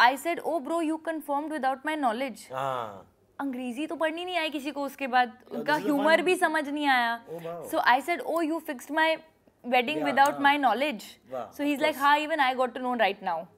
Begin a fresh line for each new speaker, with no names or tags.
I said O bro you confirm without my knowledge
अंग्रेजी
तो पढ़नी नहीं आई किसी को उसके बाद हाँ, उनका ह्यूमर भी समझ नहीं आया so I said O you fixed my wedding without my knowledge so he is like हाँ even I got to know right now